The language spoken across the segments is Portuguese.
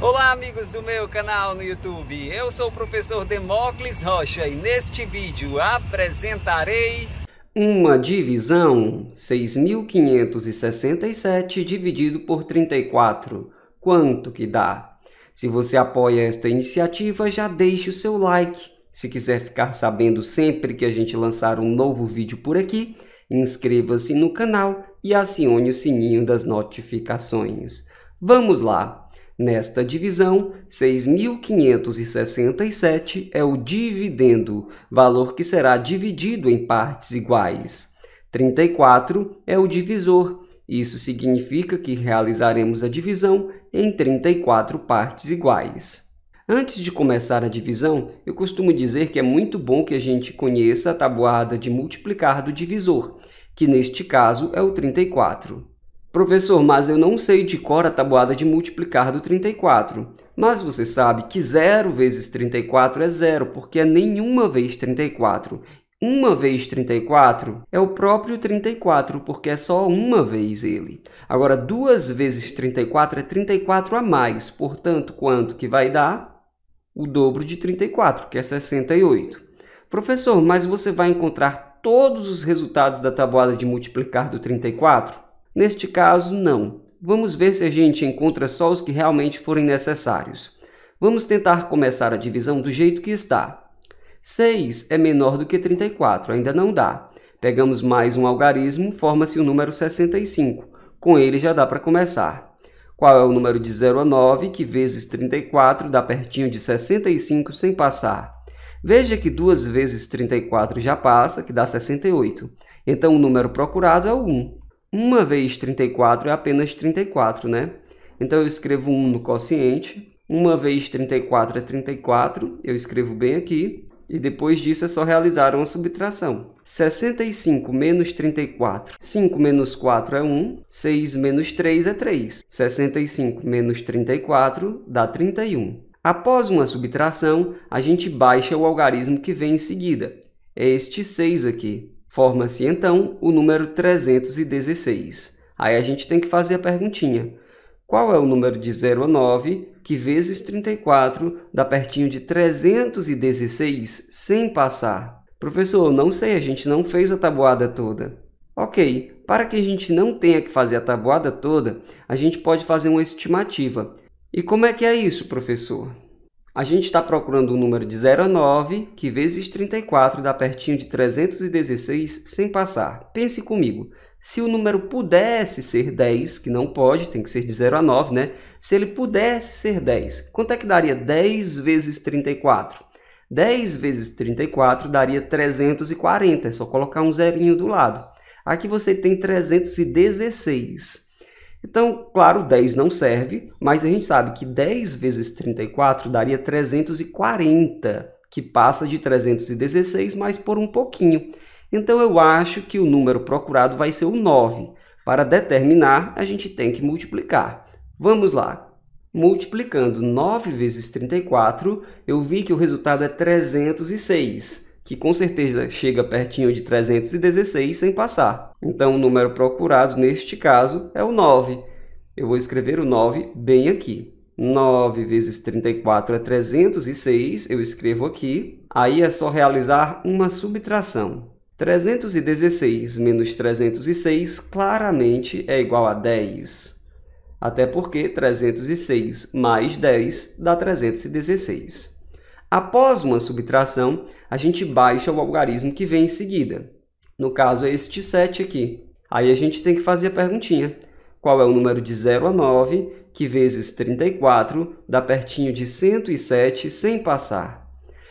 Olá amigos do meu canal no YouTube, eu sou o professor Demócles Rocha e neste vídeo apresentarei uma divisão 6.567 dividido por 34, quanto que dá? Se você apoia esta iniciativa, já deixe o seu like. Se quiser ficar sabendo sempre que a gente lançar um novo vídeo por aqui, inscreva-se no canal e acione o sininho das notificações. Vamos lá! Nesta divisão, 6.567 é o dividendo, valor que será dividido em partes iguais. 34 é o divisor, isso significa que realizaremos a divisão em 34 partes iguais. Antes de começar a divisão, eu costumo dizer que é muito bom que a gente conheça a tabuada de multiplicar do divisor, que neste caso é o 34. Professor, mas eu não sei de cor a tabuada de multiplicar do 34. Mas você sabe que 0 vezes 34 é zero, porque é nenhuma vez 34. Uma vez 34 é o próprio 34, porque é só uma vez ele. Agora, duas vezes 34 é 34 a mais, portanto, quanto que vai dar? O dobro de 34, que é 68. Professor, mas você vai encontrar todos os resultados da tabuada de multiplicar do 34? Neste caso, não. Vamos ver se a gente encontra só os que realmente forem necessários. Vamos tentar começar a divisão do jeito que está. 6 é menor do que 34, ainda não dá. Pegamos mais um algarismo, forma-se o número 65. Com ele já dá para começar. Qual é o número de 0 a 9, que vezes 34 dá pertinho de 65 sem passar? Veja que 2 vezes 34 já passa, que dá 68. Então, o número procurado é o 1. 1 vezes 34 é apenas 34, né? Então eu escrevo 1 no quociente, 1 vezes 34 é 34, eu escrevo bem aqui, e depois disso é só realizar uma subtração. 65 menos 34, 5 menos 4 é 1, 6 menos 3 é 3. 65 menos 34 dá 31. Após uma subtração, a gente baixa o algarismo que vem em seguida. É este 6 aqui. Forma-se então o número 316. Aí a gente tem que fazer a perguntinha. Qual é o número de 0 a 9 que vezes 34 dá pertinho de 316 sem passar? Professor, não sei, a gente não fez a tabuada toda. Ok, para que a gente não tenha que fazer a tabuada toda, a gente pode fazer uma estimativa. E como é que é isso, professor? A gente está procurando um número de 0 a 9, que vezes 34 dá pertinho de 316 sem passar. Pense comigo, se o número pudesse ser 10, que não pode, tem que ser de 0 a 9, né? Se ele pudesse ser 10, quanto é que daria 10 vezes 34? 10 vezes 34 daria 340, é só colocar um zerinho do lado. Aqui você tem 316. Então, claro, 10 não serve, mas a gente sabe que 10 vezes 34 daria 340, que passa de 316, mas por um pouquinho. Então, eu acho que o número procurado vai ser o 9. Para determinar, a gente tem que multiplicar. Vamos lá. Multiplicando 9 vezes 34, eu vi que o resultado é 306 que com certeza chega pertinho de 316 sem passar. Então o número procurado neste caso é o 9. Eu vou escrever o 9 bem aqui. 9 vezes 34 é 306, eu escrevo aqui. Aí é só realizar uma subtração. 316 menos 306 claramente é igual a 10. Até porque 306 mais 10 dá 316. Após uma subtração, a gente baixa o algarismo que vem em seguida. No caso é este 7 aqui. Aí a gente tem que fazer a perguntinha. Qual é o número de 0 a 9, que vezes 34 dá pertinho de 107 sem passar?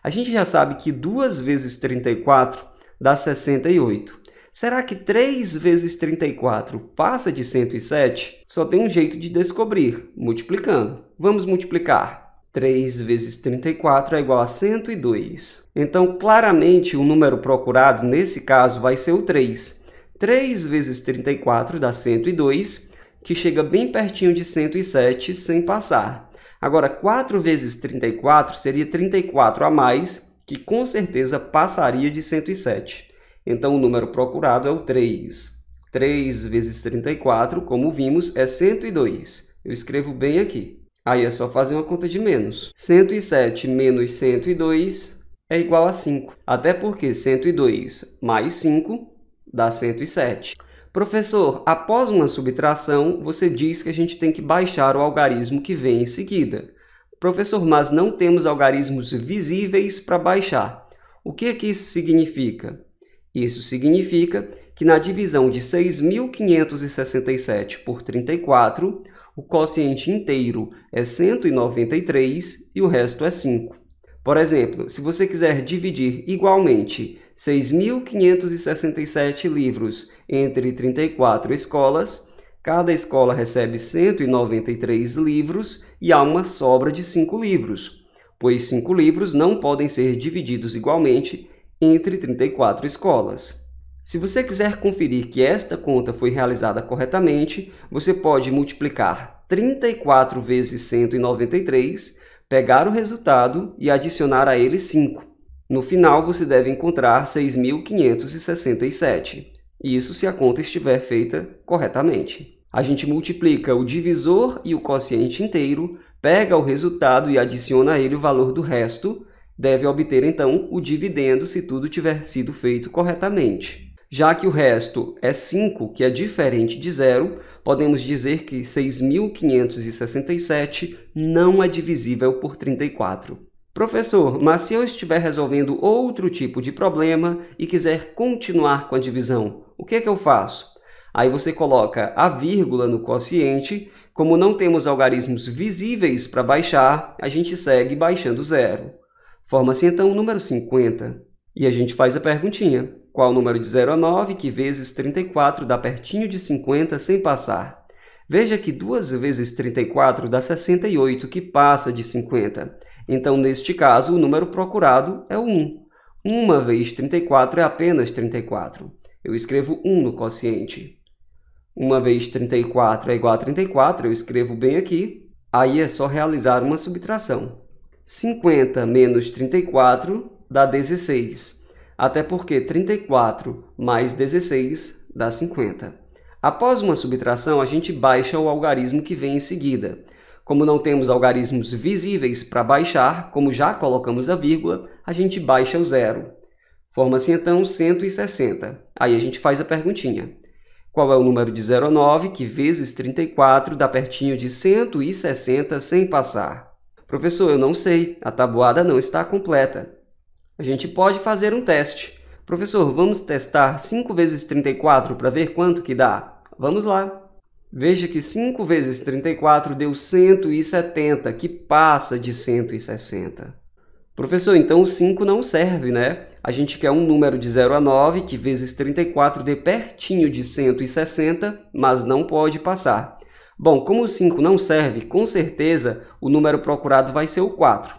A gente já sabe que 2 vezes 34 dá 68. Será que 3 vezes 34 passa de 107? Só tem um jeito de descobrir, multiplicando. Vamos multiplicar. 3 vezes 34 é igual a 102. Então, claramente, o número procurado nesse caso vai ser o 3. 3 vezes 34 dá 102, que chega bem pertinho de 107 sem passar. Agora, 4 vezes 34 seria 34 a mais, que com certeza passaria de 107. Então, o número procurado é o 3. 3 vezes 34, como vimos, é 102. Eu escrevo bem aqui. Aí é só fazer uma conta de menos. 107 menos 102 é igual a 5. Até porque 102 mais 5 dá 107. Professor, após uma subtração, você diz que a gente tem que baixar o algarismo que vem em seguida. Professor, mas não temos algarismos visíveis para baixar. O que, é que isso significa? Isso significa que na divisão de 6.567 por 34, o quociente inteiro é 193 e o resto é 5. Por exemplo, se você quiser dividir igualmente 6.567 livros entre 34 escolas, Cada escola recebe 193 livros e há uma sobra de 5 livros, pois 5 livros não podem ser divididos igualmente entre 34 escolas. Se você quiser conferir que esta conta foi realizada corretamente, você pode multiplicar 34 vezes 193, pegar o resultado e adicionar a ele 5. No final, você deve encontrar 6.567. Isso se a conta estiver feita corretamente. A gente multiplica o divisor e o quociente inteiro, pega o resultado e adiciona a ele o valor do resto, deve obter então o dividendo se tudo tiver sido feito corretamente. Já que o resto é 5, que é diferente de zero, podemos dizer que 6.567 não é divisível por 34. Professor, mas se eu estiver resolvendo outro tipo de problema e quiser continuar com a divisão, o que é que eu faço? Aí você coloca a vírgula no quociente. Como não temos algarismos visíveis para baixar, a gente segue baixando zero. Forma-se então o número 50. E a gente faz a perguntinha. Qual o número de 0 a 9 que vezes 34 dá pertinho de 50 sem passar? Veja que 2 vezes 34 dá 68, que passa de 50. Então, neste caso, o número procurado é o 1. 1 vezes 34 é apenas 34. Eu escrevo 1 no quociente. 1 vezes 34 é igual a 34, eu escrevo bem aqui. Aí é só realizar uma subtração. 50 menos 34 dá 16, até porque 34 mais 16 dá 50. Após uma subtração, a gente baixa o algarismo que vem em seguida. Como não temos algarismos visíveis para baixar, como já colocamos a vírgula, a gente baixa o zero. Forma-se então 160. Aí a gente faz a perguntinha. Qual é o número de 09 a que vezes 34 dá pertinho de 160 sem passar? Professor, eu não sei, a tabuada não está completa. A gente pode fazer um teste. Professor, vamos testar 5 vezes 34 para ver quanto que dá? Vamos lá. Veja que 5 vezes 34 deu 170, que passa de 160. Professor, então o 5 não serve, né? A gente quer um número de 0 a 9, que vezes 34 dê pertinho de 160, mas não pode passar. Bom, como o 5 não serve, com certeza o número procurado vai ser o 4.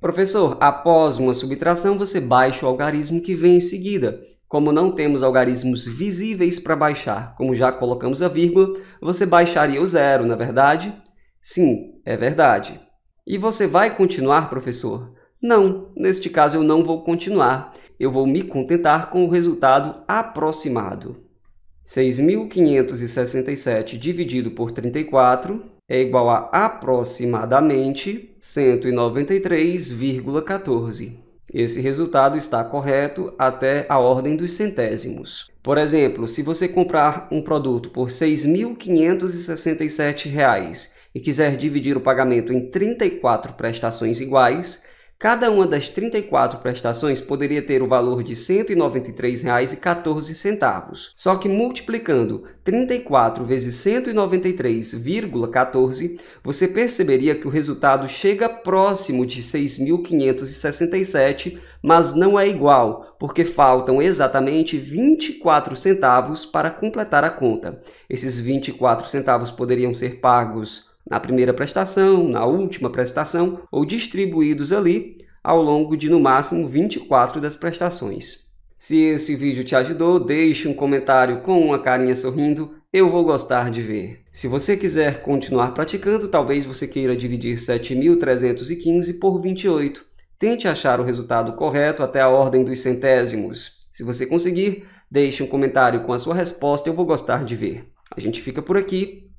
Professor, após uma subtração, você baixa o algarismo que vem em seguida. Como não temos algarismos visíveis para baixar, como já colocamos a vírgula, você baixaria o zero, na é verdade? Sim, é verdade. E você vai continuar, professor? Não, neste caso eu não vou continuar. Eu vou me contentar com o resultado aproximado. 6.567 dividido por 34 é igual a aproximadamente 193,14. Esse resultado está correto até a ordem dos centésimos. Por exemplo, se você comprar um produto por R$ 6.567 e quiser dividir o pagamento em 34 prestações iguais, Cada uma das 34 prestações poderia ter o valor de R$ 193,14. Só que multiplicando 34 vezes 193,14, você perceberia que o resultado chega próximo de 6.567, mas não é igual, porque faltam exatamente 24 centavos para completar a conta. Esses 24 centavos poderiam ser pagos na primeira prestação, na última prestação ou distribuídos ali ao longo de no máximo 24 das prestações. Se esse vídeo te ajudou, deixe um comentário com uma carinha sorrindo, eu vou gostar de ver. Se você quiser continuar praticando, talvez você queira dividir 7.315 por 28. Tente achar o resultado correto até a ordem dos centésimos. Se você conseguir, deixe um comentário com a sua resposta, eu vou gostar de ver. A gente fica por aqui